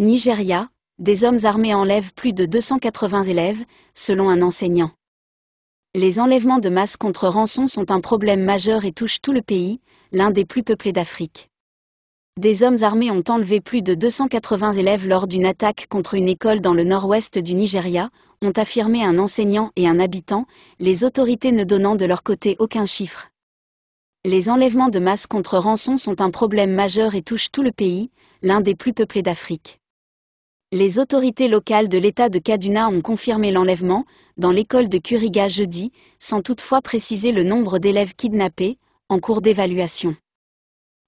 Nigeria, des hommes armés enlèvent plus de 280 élèves, selon un enseignant. Les enlèvements de masse contre rançon sont un problème majeur et touchent tout le pays, l'un des plus peuplés d'Afrique. Des hommes armés ont enlevé plus de 280 élèves lors d'une attaque contre une école dans le nord-ouest du Nigeria, ont affirmé un enseignant et un habitant, les autorités ne donnant de leur côté aucun chiffre. Les enlèvements de masse contre rançon sont un problème majeur et touchent tout le pays, l'un des plus peuplés d'Afrique. Les autorités locales de l'État de Kaduna ont confirmé l'enlèvement, dans l'école de Kuriga jeudi, sans toutefois préciser le nombre d'élèves kidnappés, en cours d'évaluation.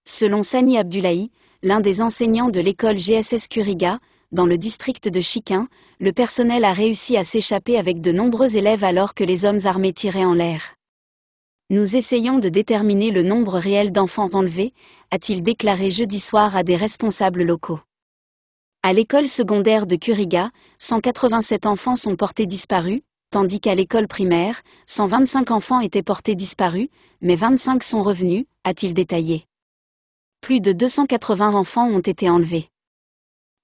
Selon Sani Abdullahi, l'un des enseignants de l'école GSS Kuriga, dans le district de Chikin, le personnel a réussi à s'échapper avec de nombreux élèves alors que les hommes armés tiraient en l'air. Nous essayons de déterminer le nombre réel d'enfants enlevés, a-t-il déclaré jeudi soir à des responsables locaux. À l'école secondaire de Curiga, 187 enfants sont portés disparus, tandis qu'à l'école primaire, 125 enfants étaient portés disparus, mais 25 sont revenus, a-t-il détaillé. Plus de 280 enfants ont été enlevés.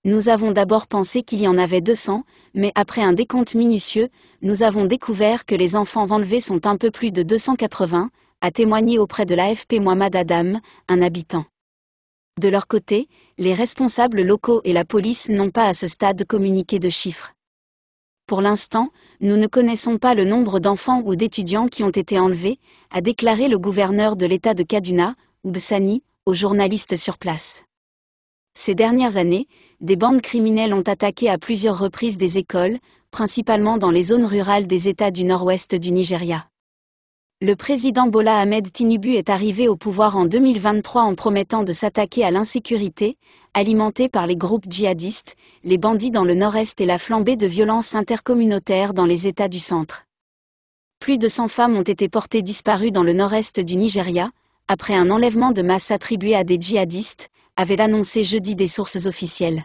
Nous avons d'abord pensé qu'il y en avait 200, mais après un décompte minutieux, nous avons découvert que les enfants enlevés sont un peu plus de 280, a témoigné auprès de l'AFP Mohamed Adam, un habitant. De leur côté, les responsables locaux et la police n'ont pas à ce stade communiqué de chiffres. Pour l'instant, nous ne connaissons pas le nombre d'enfants ou d'étudiants qui ont été enlevés, a déclaré le gouverneur de l'État de Kaduna, Oubsani, aux journalistes sur place. Ces dernières années, des bandes criminelles ont attaqué à plusieurs reprises des écoles, principalement dans les zones rurales des États du nord-ouest du Nigeria le président Bola Ahmed Tinubu est arrivé au pouvoir en 2023 en promettant de s'attaquer à l'insécurité, alimentée par les groupes djihadistes, les bandits dans le nord-est et la flambée de violences intercommunautaires dans les États du centre. Plus de 100 femmes ont été portées disparues dans le nord-est du Nigeria, après un enlèvement de masse attribué à des djihadistes, avait annoncé jeudi des sources officielles.